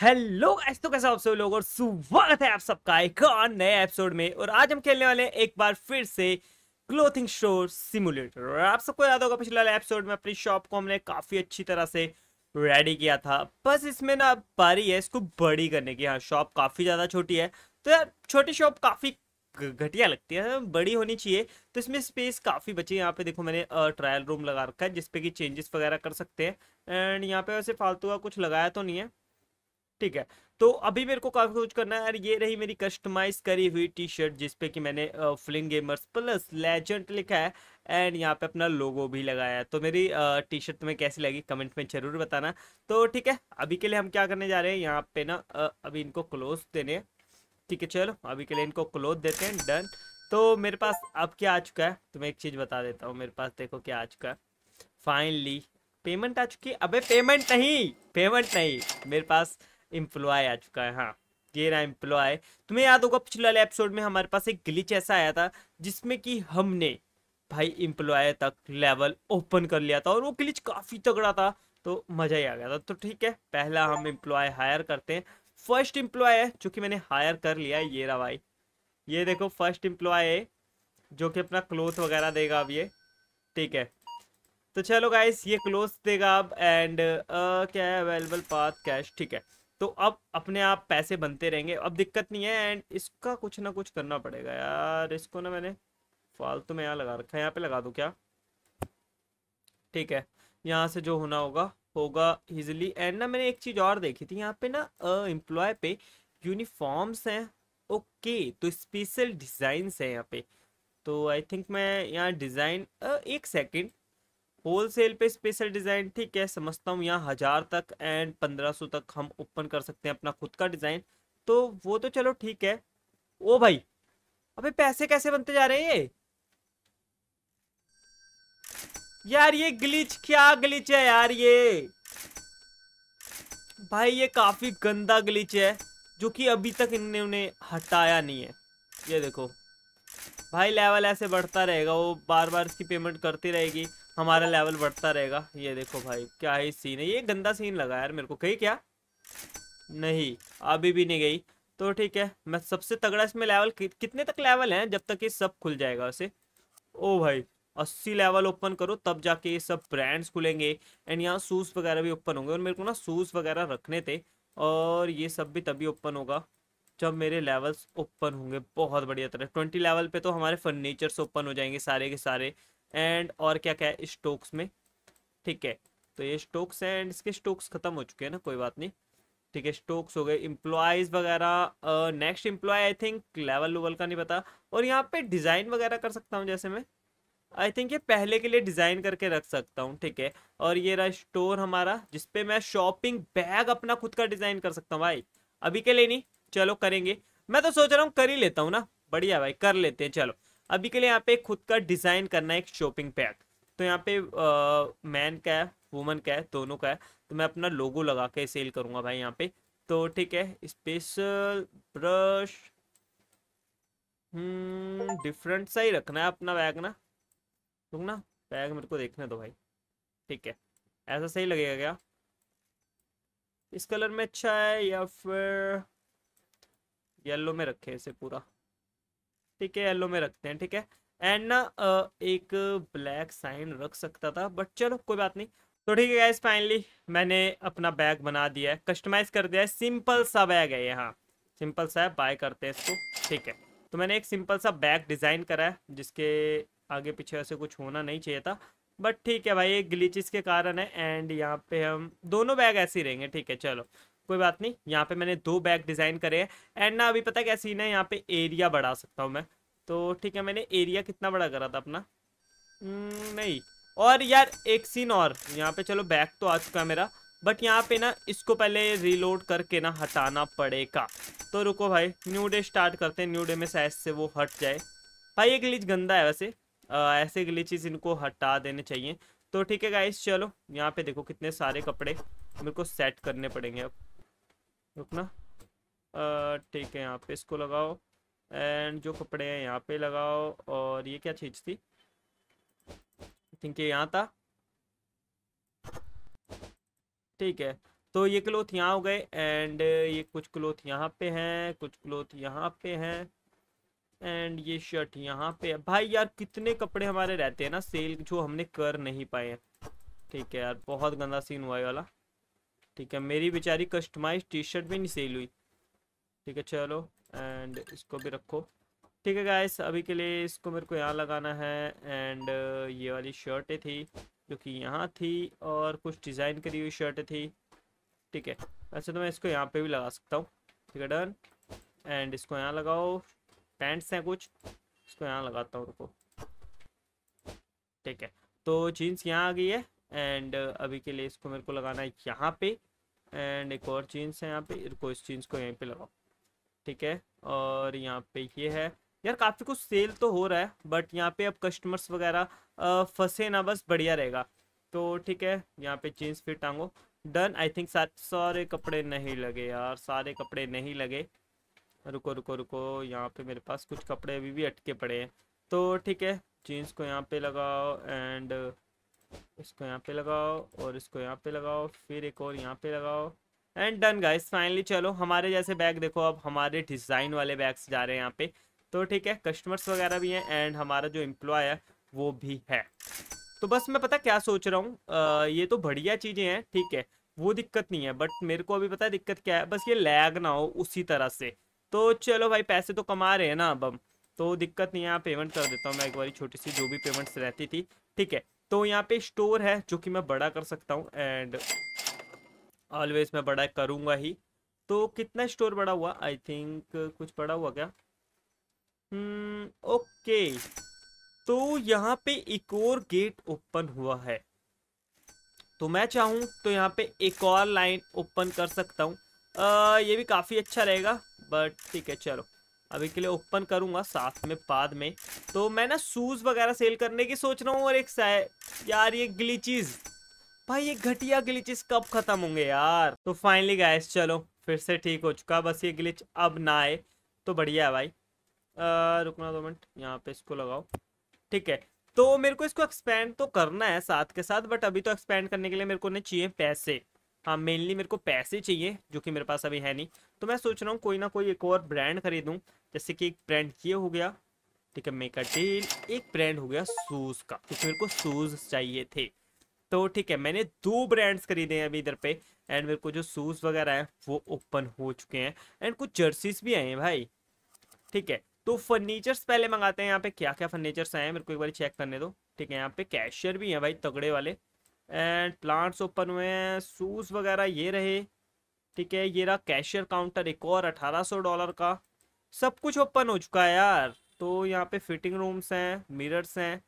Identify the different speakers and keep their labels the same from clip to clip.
Speaker 1: Hello S तो कैसा आप सब लोग और स्वागत है आप सबका एक और नए एपिसोड में और आज हम खेलने वाले एक बार फिर से क्लोथिंग स्टोर सिमुलेटर और आप सबको याद होगा पिछले वाले एपिसोड में अपनी शॉप को हमने काफ़ी अच्छी तरह से रेडी किया था बस इसमें ना बारी है इसको बड़ी करने की हाँ शॉप काफ़ी ज़्यादा छोटी है तो यार छोटी शॉप काफ़ी घटिया लगती है हाँ, बड़ी होनी चाहिए तो इसमें स्पेस काफ़ी बची है यहाँ पे देखो मैंने ट्रायल रूम लगा रखा है जिसपे की चेंजेस वगैरह कर सकते हैं एंड यहाँ पे वैसे फालतू का कुछ लगाया तो नहीं है ठीक है तो अभी मेरे को काफ़ी कुछ करना है ये रही मेरी कस्टमाइज करी हुई टी शर्ट जिसपे कि मैंने फ्लिंग गेमर्स प्लस लेजेंड लिखा है एंड यहाँ पे अपना लोगो भी लगाया है तो मेरी टी शर्ट तुम्हें कैसी लगी कमेंट में जरूर बताना तो ठीक है अभी के लिए हम क्या करने जा रहे हैं यहाँ पे ना अभी इनको क्लोज देने ठीक है चलो अभी के लिए इनको क्लोज देते हैं डन तो मेरे पास अब क्या आ चुका है तुम्हें एक चीज़ बता देता हूँ मेरे पास देखो क्या आ चुका है फाइनली पेमेंट आ चुकी है अबे पेमेंट नहीं पेमेंट नहीं मेरे पास एम्प्लॉय आ चुका है हाँ ये रहा एम्प्लॉय तुम्हें याद होगा पिछले वाले एपिसोड में हमारे पास एक ग्लिच ऐसा आया था जिसमें कि हमने भाई एम्प्लॉय तक लेवल ओपन कर लिया था और वो ग्लिच काफ़ी तगड़ा था तो मज़ा ही आ गया था तो ठीक है पहला हम एम्प्लॉय हायर करते हैं फर्स्ट एम्प्लॉय है जो कि मैंने हायर कर लिया ये रहा भाई ये देखो फर्स्ट एम्प्लॉय है जो कि अपना क्लोथ वगैरह देगा अब ये ठीक है तो चलो गाइस ये क्लोथ देगा अब एंड uh, क्या है अवेलेबल पाथ कैश ठीक है तो अब अपने आप पैसे बनते रहेंगे अब दिक्कत नहीं है एंड इसका कुछ ना कुछ करना पड़ेगा यार इसको ना मैंने फालतू में यहाँ लगा रखा है यहाँ पे लगा दूँ क्या ठीक है यहाँ से जो होना होगा होगा इजिली एंड ना मैंने एक चीज़ और देखी थी यहाँ पे ना एम्प्लॉय पे यूनिफॉर्म्स हैं ओके तो स्पेशल डिजाइन है यहाँ पे तो आई थिंक मैं यहाँ डिज़ाइन एक सेकेंड होल सेल पे स्पेशल डिज़ाइन ठीक है समझता हूँ यहाँ हज़ार तक एंड पंद्रह सौ तक हम ओपन कर सकते हैं अपना खुद का डिज़ाइन तो वो तो चलो ठीक है ओ भाई अबे पैसे कैसे बनते जा रहे हैं ये यार ये ग्लिच क्या ग्लिच है यार ये भाई ये काफ़ी गंदा ग्लिच है जो कि अभी तक इनने उन्हें हटाया नहीं है ये देखो भाई लेवल ऐसे बढ़ता रहेगा वो बार बार इसकी पेमेंट करती रहेगी हमारा लेवल बढ़ता रहेगा ये देखो भाई क्या ही सीन है ये गंदा सीन लगा यार मेरे को कही क्या नहीं अभी भी नहीं गई तो ठीक है मैं सबसे तगड़ा इसमें लेवल कि, कितने तक लेवल हैं जब तक ये सब खुल जाएगा उसे ओ भाई अस्सी लेवल ओपन करो तब जाके ये सब ब्रांड्स खुलेंगे एंड यहाँ शूज़ वगैरह भी ओपन होंगे और मेरे को ना शूज़ वगैरह रखने थे और ये सब भी तभी ओपन होगा जब मेरे लेवल्स ओपन होंगे बहुत बढ़िया तरह ट्वेंटी लेवल पे तो हमारे फर्नीचर्स ओपन हो जाएंगे सारे के सारे एंड और क्या क्या है स्टोक्स में ठीक है तो ये स्टोक्स है एंड इसके स्टोक्स खत्म हो चुके हैं ना कोई बात नहीं ठीक है स्टोक्स हो गए इम्प्लॉयज़ वगैरह next employee I think level उवल का नहीं पता और यहाँ पे डिज़ाइन वगैरह कर सकता हूँ जैसे मैं आई थिंक ये पहले के लिए डिज़ाइन करके रख सकता हूँ ठीक है और ये रहा स्टोर हमारा जिसपे मैं शॉपिंग बैग अपना खुद का डिज़ाइन कर सकता हूँ भाई अभी के लिए नहीं चलो करेंगे मैं तो सोच रहा हूँ कर ही लेता हूँ ना बढ़िया भाई कर लेते हैं चलो अभी के लिए यहाँ पे खुद का डिज़ाइन करना है एक शॉपिंग बैग तो यहाँ पे मैन का है वुमन का है दोनों का है तो मैं अपना लोगो लगा के सेल करूंगा भाई यहाँ पे तो ठीक है स्पेशल ब्रश डिफरेंट सा ही रखना है अपना बैग ना रुक ना बैग मेरे को देखने दो भाई ठीक है ऐसा सही लगेगा क्या इस कलर में अच्छा है या फिर येलो में रखे इसे पूरा ठीक है येलो में रखते हैं ठीक है एंड ना एक ब्लैक साइन रख सकता था बट चलो कोई बात नहीं तो ठीक है गाइस फाइनली मैंने अपना बैग बना दिया है कस्टमाइज कर दिया है सिंपल सा बैग है ये हाँ सिंपल सा है बाय करते हैं इसको ठीक है तो मैंने एक सिंपल सा बैग डिज़ाइन करा है जिसके आगे पीछे ऐसे कुछ होना नहीं चाहिए था बट ठीक है भाई ये ग्लीचिस के कारण है एंड यहाँ पे हम दोनों बैग ऐसे ही रहेंगे ठीक है चलो कोई बात नहीं यहाँ पे मैंने दो बैग डिज़ाइन करे हैं एंड ना अभी पता क्या सीन है यहाँ पे एरिया बढ़ा सकता हूँ मैं तो ठीक है मैंने एरिया कितना बड़ा करा था अपना हम्म, नहीं और यार एक सीन और यहाँ पे चलो बैग तो आ चुका है मेरा बट यहाँ पे ना इसको पहले रीलोड करके ना हटाना पड़ेगा तो रुको भाई न्यू डे स्टार्ट करते हैं न्यू डे में शायद से वो हट जाए भाई ये ग्लीच गंदा है वैसे आ, ऐसे ग्लिचेस इनको हटा देने चाहिए तो ठीक है गाइस चलो यहाँ पे देखो कितने सारे कपड़े मेरे को सेट करने पड़ेंगे अब रुकना ठीक है यहाँ पे इसको लगाओ एंड जो कपड़े हैं यहाँ पे लगाओ और ये क्या चीज थी थिंक ये यहाँ था ठीक है तो ये क्लोथ यहाँ हो गए एंड ये कुछ क्लोथ यहाँ पे हैं कुछ क्लोथ यहाँ पे हैं एंड ये शर्ट यहाँ पे भाई यार कितने कपड़े हमारे रहते हैं ना सेल जो हमने कर नहीं पाए हैं ठीक है यार बहुत गंदा सीन हुआ है वाला ठीक है मेरी बेचारी कस्टमाइज टी शर्ट भी नहीं सेल हुई ठीक है चलो एंड इसको भी रखो ठीक है गाइस अभी के लिए इसको मेरे को यहाँ लगाना है एंड ये वाली शर्टें थी जो कि यहाँ थी और कुछ डिज़ाइन करी हुई शर्टें थी ठीक है वैसे तो मैं इसको यहाँ पे भी लगा सकता हूँ ठीक है डन एंड इसको यहाँ लगाओ पैंट्स हैं कुछ इसको यहाँ लगाता हूँ रुको ठीक है तो जीन्स यहाँ आ गई है एंड अभी के लिए इसको मेरे को लगाना है यहाँ पे एंड एक और जीन्स है यहाँ पे रुको इस जीन्स को यहीं पे लगाओ ठीक है और यहाँ पे ये है यार काफ़ी कुछ सेल तो हो रहा है बट यहाँ पे अब कस्टमर्स वगैरह फंसे ना बस बढ़िया रहेगा तो ठीक है यहाँ पे जीन्स फिर टांगो डन आई थिंक सारे कपड़े नहीं लगे यार सारे कपड़े नहीं लगे रुको रुको रुको यहाँ पे मेरे पास कुछ कपड़े अभी भी अटके पड़े हैं तो ठीक है जीन्स को यहाँ पे लगाओ एंड इसको यहाँ पे लगाओ और इसको यहाँ पे लगाओ फिर एक और यहाँ पे लगाओ एंड डन गाइस फाइनली चलो हमारे जैसे बैग देखो अब हमारे डिज़ाइन वाले बैग्स जा रहे हैं यहाँ पे तो ठीक है कस्टमर्स वगैरह भी हैं एंड हमारा जो एम्प्लॉय है वो भी है तो बस मैं पता क्या सोच रहा हूँ ये तो बढ़िया चीज़ें हैं ठीक है वो दिक्कत नहीं है बट मेरे को अभी पता है दिक्कत क्या है बस ये लैग ना हो उसी तरह से तो चलो भाई पैसे तो कमा रहे हैं ना अब हम तो दिक्कत नहीं है पेमेंट कर देता हूँ मैं एक बार छोटी सी जो भी पेमेंट्स रहती थी ठीक है तो यहाँ पे स्टोर है जो कि मैं बड़ा कर सकता हूँ एंड ऑलवेज मैं बड़ा करूँगा ही तो कितना स्टोर बड़ा हुआ आई थिंक कुछ बड़ा हुआ क्या ओके हम्म, hmm, okay. तो यहाँ पे एक और गेट ओपन हुआ है तो मैं चाहूँ तो यहाँ पे एक और लाइन ओपन कर सकता हूँ ये भी काफ़ी अच्छा रहेगा बट ठीक है चलो अभी के लिए ओपन करूंगा साथ में बाद में तो मैं ना शूज़ वगैरह सेल करने की सोच रहा हूँ और एक यार ये ग्लिचीज़ भाई ये घटिया ग्लिचेस कब खत्म होंगे यार तो फाइनली गाय चलो फिर से ठीक हो चुका बस ये ग्लिच अब ना आए तो बढ़िया है भाई आ, रुकना दो मिनट यहाँ पे इसको लगाओ ठीक है तो मेरे को इसको एक्सपेंड तो करना है साथ के साथ बट अभी तो एक्सपेंड करने के लिए मेरे को नहीं चाहिए पैसे हाँ मेनली मेरे को पैसे चाहिए जो कि मेरे पास अभी है नहीं तो मैं सोच रहा हूँ कोई ना कोई एक और ब्रांड खरीदूँ जैसे कि एक ब्रांड ये हो गया ठीक है मेक डील एक ब्रांड हो गया शूज़ का क्योंकि मेरे को शूज़ चाहिए थे तो ठीक है मैंने दो ब्रांड्स खरीदे हैं अभी इधर पे एंड मेरे को जो शूज़ वगैरह हैं वो ओपन हो चुके हैं एंड कुछ जर्सीज भी आए हैं भाई ठीक है तो फर्नीचर्स पहले मंगाते हैं यहाँ पे क्या क्या फर्नीचर्स आए हैं मेरे को एक बार चेक करने दो ठीक है यहाँ पे कैशियर भी हैं भाई तगड़े वाले एंड प्लांट्स ओपन हुए हैं शूज़ वगैरह ये रहे ठीक है ये रहा कैशियर काउंटर एक और अठारह सौ डॉलर का सब कुछ ओपन हो चुका है यार तो यहाँ पे फिटिंग रूम्स हैं मिरर्स हैं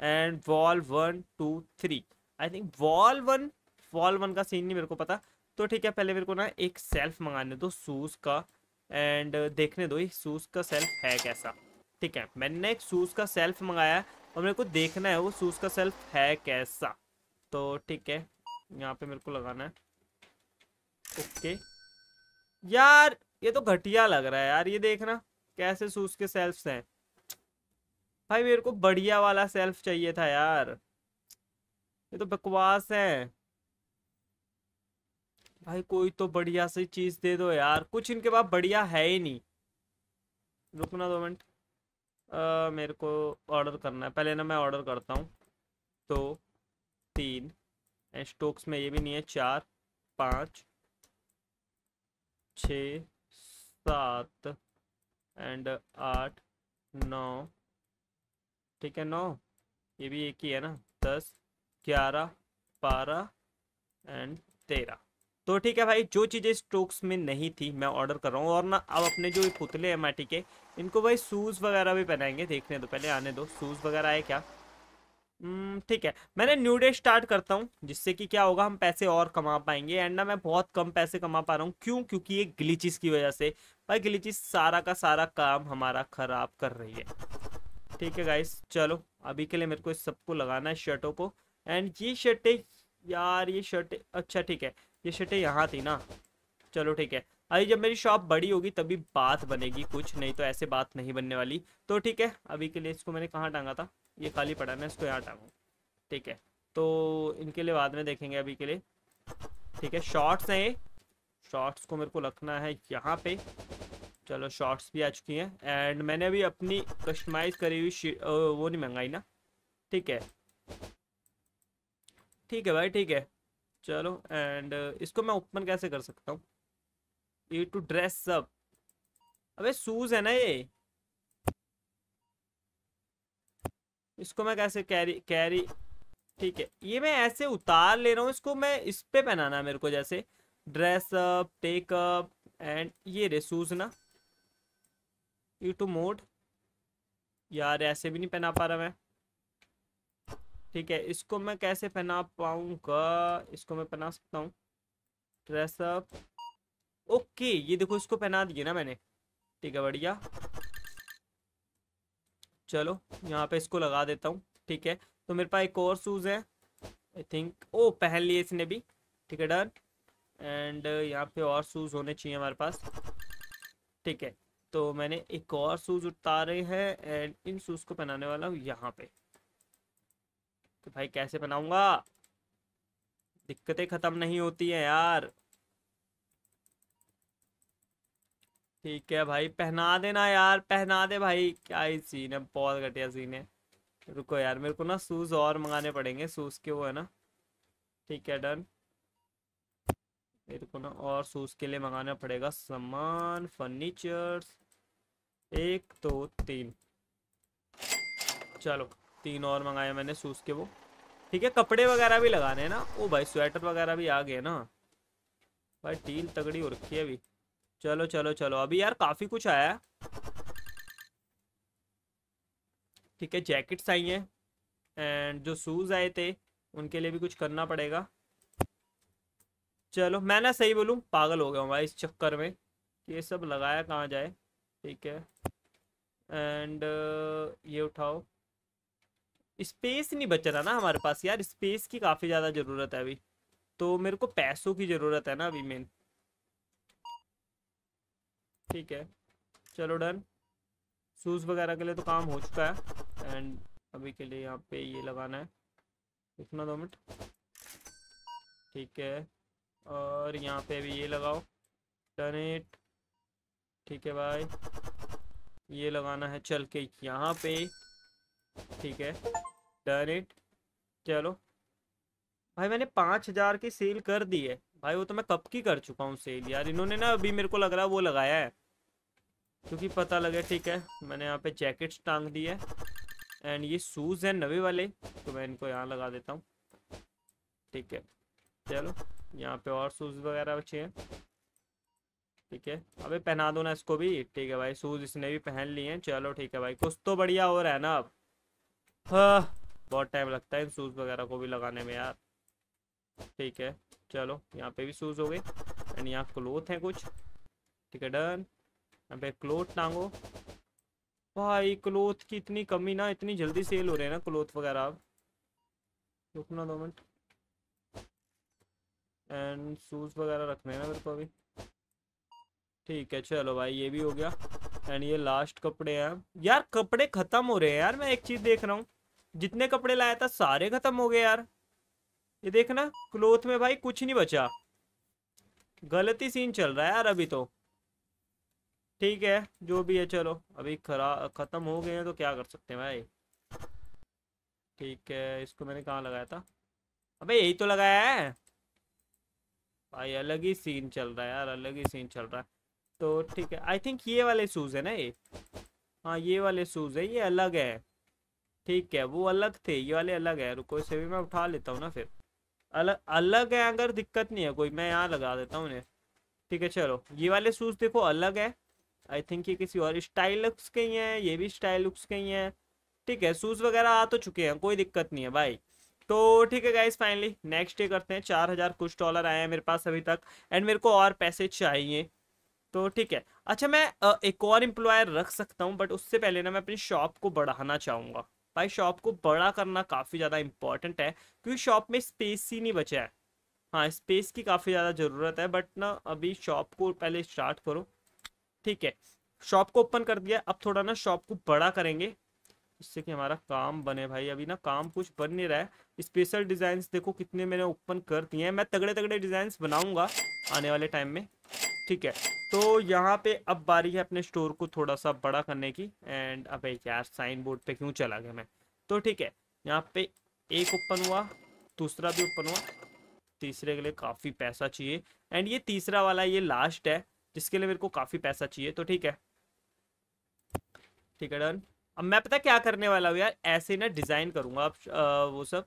Speaker 1: and wall one two three I think wall one wall one का सीन नहीं मेरे को पता तो ठीक है पहले मेरे को ना एक सेल्फ मंगाने दो शूज़ का एंड देखने दो शूज़ का सेल्फ है कैसा ठीक है मैंने एक शूज़ का सेल्फ मंगाया और मेरे को देखना है वो शूज़ का सेल्फ है कैसा तो ठीक है यहाँ पे मेरे को लगाना है ओके यार ये तो घटिया लग रहा है यार ये देखना कैसे सूस के सेल्फ हैं भाई मेरे को बढ़िया वाला सेल्फ चाहिए था यार ये तो बकवास है भाई कोई तो बढ़िया सी चीज दे दो यार कुछ इनके पास बढ़िया है ही नहीं रुकना दो मिनट मेरे को ऑर्डर करना है पहले ना मैं ऑर्डर करता हूँ तो तीन एंड स्टोक्स में ये भी नहीं है चार पाँच छ सात एंड आठ नौ ठीक है नौ ये भी एक ही है ना दस ग्यारह बारह एंड तेरह तो ठीक है भाई जो चीज़ें स्टोक्स में नहीं थी मैं ऑर्डर कर रहा हूँ और ना अब अपने जो पुतले हैं माटी के इनको भाई शूज़ वगैरह भी पहनाएंगे देखने दो पहले आने दो शूज़ वगैरह है क्या हम्म, ठीक है मैंने न्यू डे स्टार्ट करता हूँ जिससे कि क्या होगा हम पैसे और कमा पाएंगे एंड ना मैं बहुत कम पैसे कमा पा रहा हूँ क्यों क्योंकि ये ग्लिचिस की वजह से भाई ग्लिचिस सारा का सारा काम हमारा खराब कर रही है ठीक है गाइस चलो अभी के लिए मेरे को इस सबको लगाना है शर्टों को एंड ये शर्टें यार ये शर्टें अच्छा ठीक है ये शर्टें यहाँ थी ना चलो ठीक है अभी जब मेरी शॉप बड़ी होगी तभी बात बनेगी कुछ नहीं तो ऐसे बात नहीं बनने वाली तो ठीक है अभी के लिए इसको मैंने कहाँ टांगा था ये खाली पड़ा है मैं इसको यहाँ टांगूँ ठीक है तो इनके लिए बाद में देखेंगे अभी के लिए ठीक है शॉर्ट्स हैं ये शॉर्ट्स को मेरे को रखना है यहाँ पे चलो शॉर्ट्स भी आ चुकी हैं एंड मैंने अभी अपनी कस्टमाइज करी हुई वो नहीं मंगाई ना ठीक है ठीक है भाई ठीक है चलो एंड इसको मैं ओपन कैसे कर सकता हूँ ये टू ड्रेस सब अबे शूज़ है ना ये इसको मैं कैसे कैरी कैरी ठीक है ये मैं ऐसे उतार ले रहा हूँ इसको मैं इस पे पहनाना है मेरे को जैसे ड्रेसअप टेकअप एंड ये रे ना यू टू मोड यार ऐसे भी नहीं पहना पा रहा मैं ठीक है इसको मैं कैसे पहना पाऊंगा इसको मैं पहना सकता हूँ ड्रेसअप ओके ये देखो इसको पहना दिए ना मैंने ठीक है बढ़िया चलो यहाँ पे इसको लगा देता हूँ ठीक है तो मेरे पास एक और शूज़ है आई थिंक ओ पहन लिए इसने भी ठीक है डन एंड uh, यहाँ पे और शूज़ होने चाहिए हमारे पास ठीक है तो मैंने एक और शूज़ उतारे हैं एंड इन शूज़ को पहनाने वाला हूँ यहाँ पे तो भाई कैसे बनाऊंगा दिक्कतें ख़त्म नहीं होती हैं यार ठीक है भाई पहना देना यार पहना दे भाई क्या ही सीन है बहुत घटिया सीन है रुको यार मेरे को ना सूज और मंगाने पड़ेंगे सूज के वो है ना ठीक है डन मेरे को ना और सूज के लिए मंगाना पड़ेगा सामान फर्नीचर एक दो तो, तीन चलो तीन और मंगाए मैंने सूज के वो ठीक है कपड़े वगैरह भी लगाने हैं ना ओ भाई स्वेटर वगैरह भी आ गए ना भाई टील तगड़ी हो रखी है अभी चलो चलो चलो अभी यार काफ़ी कुछ आया ठीक है जैकेट्स आई हैं एंड जो शूज़ आए थे उनके लिए भी कुछ करना पड़ेगा चलो मैं ना सही बोलूँ पागल हो गया हूँ भाई इस चक्कर में ये सब लगाया कहाँ जाए ठीक है एंड ये उठाओ स्पेस नहीं बच रहा ना हमारे पास यार स्पेस की काफ़ी ज़्यादा ज़रूरत है अभी तो मेरे को पैसों की ज़रूरत है ना अभी मेन ठीक है चलो डन शूज़ वगैरह के लिए तो काम हो चुका है एंड अभी के लिए यहाँ पे ये लगाना है इतना दो मिनट ठीक है और यहाँ पे अभी ये लगाओ डन इट ठीक है भाई ये लगाना है चल के यहाँ पे ठीक है डन इट चलो भाई मैंने पाँच हज़ार की सेल कर दी है भाई वो तो मैं कब की कर चुका हूँ सेल यार इन्होंने ना अभी मेरे को लग रहा है वो लगाया है क्योंकि पता लगे ठीक है मैंने यहाँ पे जैकेट्स टांग दी है एंड ये शूज़ हैं नवे वाले तो मैं इनको यहाँ लगा देता हूँ ठीक है चलो यहाँ पे और शूज़ वगैरह बचे हैं ठीक है अबे पहना दो ना इसको भी ठीक है भाई शूज़ इसने भी पहन लिए हैं चलो ठीक है भाई कुछ तो बढ़िया हो रहा है ना अब हाँ बहुत टाइम लगता है इन शूज़ वगैरह को भी लगाने में यार ठीक है चलो यहाँ पे भी शूज़ हो गए एंड यहाँ क्लोथ हैं कुछ ठीक है डन अबे क्लोथ टांगो भाई क्लोथ की इतनी कमी ना इतनी जल्दी सेल हो रहे हैं ना क्लोथ वगैरह अब रुकना दो मिनट एंड शूज़ वगैरह रखने हैं ना मेरे को अभी ठीक है चलो भाई ये भी हो गया एंड ये लास्ट कपड़े हैं यार कपड़े ख़त्म हो रहे हैं यार मैं एक चीज़ देख रहा हूँ जितने कपड़े लाया था सारे ख़त्म हो गए यार ये देखना क्लोथ में भाई कुछ नहीं बचा गलती सीन चल रहा है यार अभी तो ठीक है जो भी है चलो अभी खरा ख़त्म हो गए हैं तो क्या कर सकते हैं भाई ठीक है इसको मैंने कहाँ लगाया था अबे यही तो लगाया है भाई अलग ही सीन चल रहा है यार अलग ही सीन चल रहा है तो ठीक है आई थिंक ये वाले शूज़ है ना ये हाँ ये वाले शूज़ है ये अलग है ठीक है वो अलग थे ये वाले अलग है रुको इसे भी मैं उठा लेता हूँ ना फिर अलग अलग है अगर दिक्कत नहीं है कोई मैं यहाँ लगा देता हूँ उन्हें ठीक है चलो ये वाले शूज़ देखो अलग है आई थिंक ये किसी और स्टाइल लुक्स के ही हैं ये भी स्टाइल लुक्स के ही हैं ठीक है शूज़ वगैरह आ तो चुके हैं कोई दिक्कत नहीं है भाई तो ठीक है गाइज फाइनली नेक्स्ट डे करते हैं चार हज़ार कुछ डॉलर आए हैं मेरे पास अभी तक एंड मेरे को और पैसे चाहिए तो ठीक है अच्छा मैं एक और एम्प्लॉयर रख सकता हूँ बट उससे पहले ना मैं अपनी शॉप को बढ़ाना चाहूंगा भाई शॉप को बड़ा करना काफ़ी ज़्यादा इंपॉर्टेंट है क्योंकि शॉप में स्पेस ही नहीं बचा है हाँ स्पेस की काफ़ी ज़्यादा ज़रूरत है बट ना अभी शॉप को पहले स्टार्ट करो ठीक है शॉप को ओपन कर दिया अब थोड़ा ना शॉप को बड़ा करेंगे इससे कि हमारा काम बने भाई अभी ना काम कुछ बन नहीं रहा है स्पेशल डिजाइन देखो कितने मैंने ओपन कर दिए हैं मैं तगड़े तगड़े डिजाइन बनाऊंगा आने वाले टाइम में ठीक है तो यहाँ पे अब बारी है अपने स्टोर को थोड़ा सा बड़ा करने की एंड अब यार साइन बोर्ड पे क्यों चला गया मैं तो ठीक है यहाँ पे एक ओपन हुआ दूसरा भी ओपन हुआ तीसरे के लिए काफ़ी पैसा चाहिए एंड ये तीसरा वाला ये लास्ट है जिसके लिए मेरे को काफ़ी पैसा चाहिए तो ठीक है ठीक है डन अब मैं पता क्या करने वाला हूँ यार ऐसे ना डिज़ाइन करूँगा अब वो सब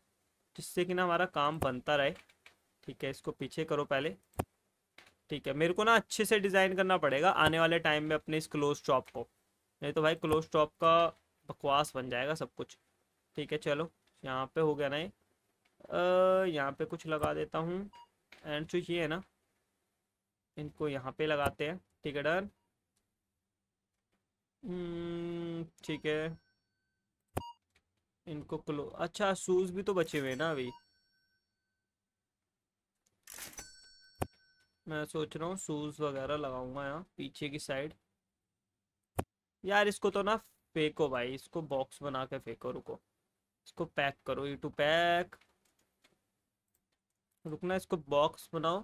Speaker 1: जिससे कि ना हमारा काम बनता रहे ठीक है इसको पीछे करो पहले ठीक है मेरे को ना अच्छे से डिज़ाइन करना पड़ेगा आने वाले टाइम में अपने इस क्लोज टॉप को नहीं तो भाई क्लोज टॉप का बकवास बन जाएगा सब कुछ ठीक है चलो यहाँ पे हो गया ना ये यहाँ पे कुछ लगा देता हूँ एंड जो तो ये है ना इनको यहाँ पे लगाते हैं ठीक है डन हम्म, ठीक है इनको क्लो अच्छा शूज भी तो बचे हुए ना अभी मैं सोच रहा हूँ शूज वगैरह लगाऊंगा यहाँ पीछे की साइड यार इसको तो ना फेंको भाई इसको बॉक्स बना के फेंको रुको इसको पैक करो यू टू पैक रुकना इसको बॉक्स बनाओ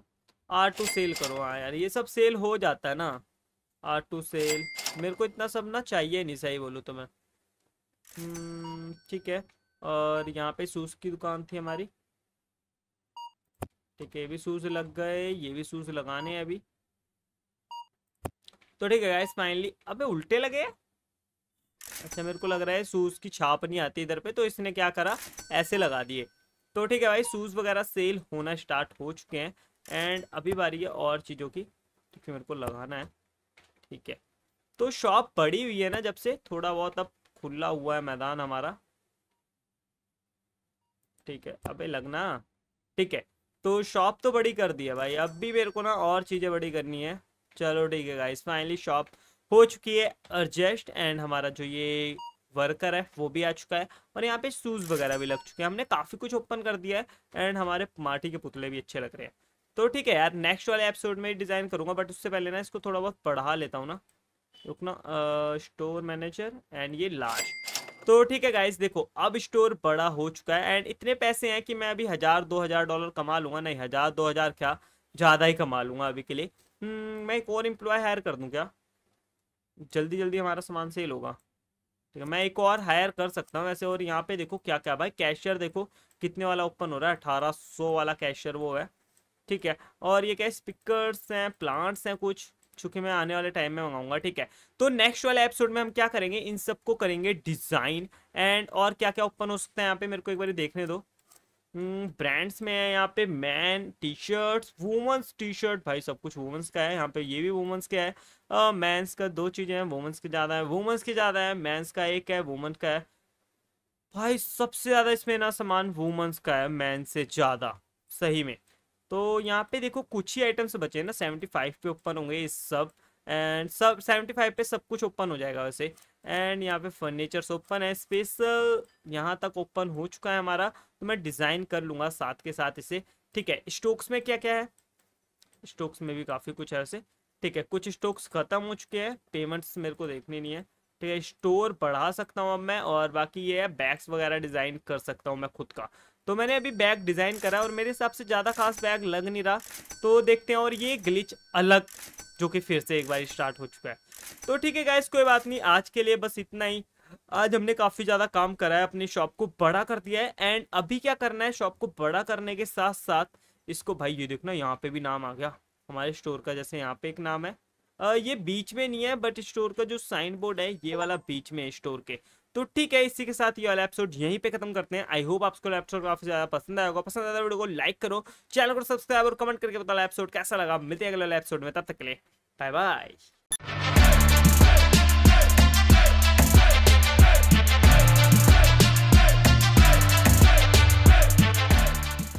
Speaker 1: आर टू सेल करो हाँ यार ये सब सेल हो जाता है ना आर टू सेल मेरे को इतना सब ना चाहिए नहीं सही बोलूँ तो मैं हम्म, ठीक है और यहाँ पे सूज की दुकान थी हमारी ठीक है ये भी सूज लग गए ये भी सूज लगाने हैं अभी तो ठीक है गाइस फाइनली अबे उल्टे लगे अच्छा मेरे को लग रहा है सूज की छाप नहीं आती इधर पे तो इसने क्या करा ऐसे लगा दिए तो ठीक है भाई सूज वगैरह सेल होना स्टार्ट हो चुके हैं एंड अभी बारी है और चीज़ों की क्योंकि मेरे को लगाना है ठीक है तो शॉप बड़ी हुई है ना जब से थोड़ा बहुत अब खुला हुआ है मैदान हमारा ठीक है अबे लगना ठीक है तो शॉप तो बड़ी कर दी है भाई अब भी मेरे को ना और चीज़ें बड़ी करनी है चलो ठीक है गाइस फाइनली शॉप हो चुकी है अर्जेस्ट एंड हमारा जो ये वर्कर है वो भी आ चुका है और यहाँ पे शूज़ वगैरह भी लग चुके हैं हमने काफ़ी कुछ ओपन कर दिया है एंड हमारे माटी के पुतले भी अच्छे लग रहे हैं तो ठीक है यार नेक्स्ट वाले एपिसोड में डिज़ाइन करूंगा बट उससे पहले ना इसको थोड़ा बहुत पढ़ा लेता हूँ ना रुकना स्टोर मैनेजर एंड ये लास्ट तो ठीक है गाइस देखो अब स्टोर बड़ा हो चुका है एंड इतने पैसे हैं कि मैं अभी हज़ार दो हज़ार डॉलर कमा लूंगा नहीं हज़ार दो हज़ार क्या ज़्यादा ही कमा लूंगा अभी के लिए हम्म, मैं एक और इम्प्लॉय हायर कर दूँ क्या जल्दी जल्दी हमारा सामान सेल होगा ठीक है मैं एक और हायर कर सकता हूँ वैसे और यहाँ पे देखो क्या क्या भाई कैशियर देखो कितने वाला ओपन हो रहा है अठारह वाला कैशियर वो है ठीक है और ये क्या स्पीकर्स हैं प्लांट्स हैं कुछ चूंकि मैं आने वाले टाइम में मंगाऊंगा ठीक है तो नेक्स्ट वाले एपिसोड में हम क्या करेंगे इन सबको करेंगे डिज़ाइन एंड और क्या क्या ओपन हो सकता है यहाँ पे मेरे को एक बार देखने दो ब्रांड्स हम्म, में है यहाँ पे man T shirts women's T shirt भाई सब कुछ वुमेंस का है यहाँ पे ये भी वुमेंस का है मैंस का दो चीज़ें हैं वुमेंस के ज़्यादा है वुमेंस के ज़्यादा है मैंस का एक है वुमेन का है भाई सबसे ज़्यादा इसमें ना सामान वुमेंस का है मैन से ज़्यादा सही में तो यहाँ पे देखो कुछ ही आइटम्स बचे हैं ना सेवेंटी फाइव पे ओपन होंगे ये सब एंड सब सेवेंटी फाइव पे सब कुछ ओपन हो जाएगा वैसे एंड यहाँ पे फर्नीचर्स ओपन है स्पेस यहाँ तक ओपन हो चुका है हमारा तो मैं डिज़ाइन कर लूँगा साथ के साथ इसे ठीक है स्टोक्स में क्या क्या है स्टोक्स में भी काफ़ी कुछ है वैसे ठीक है कुछ स्टोक्स ख़त्म हो चुके हैं पेमेंट्स मेरे को देखने नहीं है ठीक है स्टोर बढ़ा सकता हूँ अब मैं और बाकी ये है बैग्स वगैरह डिज़ाइन कर सकता हूँ मैं खुद का तो मैंने अभी बैग डिज़ाइन करा और मेरे हिसाब से ज़्यादा खास बैग लग नहीं रहा तो देखते हैं और ये ग्लिच अलग जो कि फिर से एक बार स्टार्ट हो चुका है तो ठीक है गाइस कोई बात नहीं आज के लिए बस इतना ही आज हमने काफ़ी ज़्यादा काम करा है अपनी शॉप को बड़ा कर दिया है एंड अभी क्या करना है शॉप को बड़ा करने के साथ साथ इसको भाई ये देखना यहाँ पे भी नाम आ गया हमारे स्टोर का जैसे यहाँ पे एक नाम है आ, ये बीच में नहीं है बट स्टोर का जो साइन बोर्ड है ये वाला बीच में है स्टोर के तो ठीक है इसी के साथ ये वाला एपिसोड यहीं पे खत्म करते हैं आई होप आपको एपिसोड काफी ज्यादा पसंद आएगा पसंद आया तो वीडियो को लाइक करो चैनल को सब्सक्राइब और कमेंट करके बताओ एपिसोड कैसा लगा मिलते हैं अगले एपिसोड में तब तक के लिए बाय बाय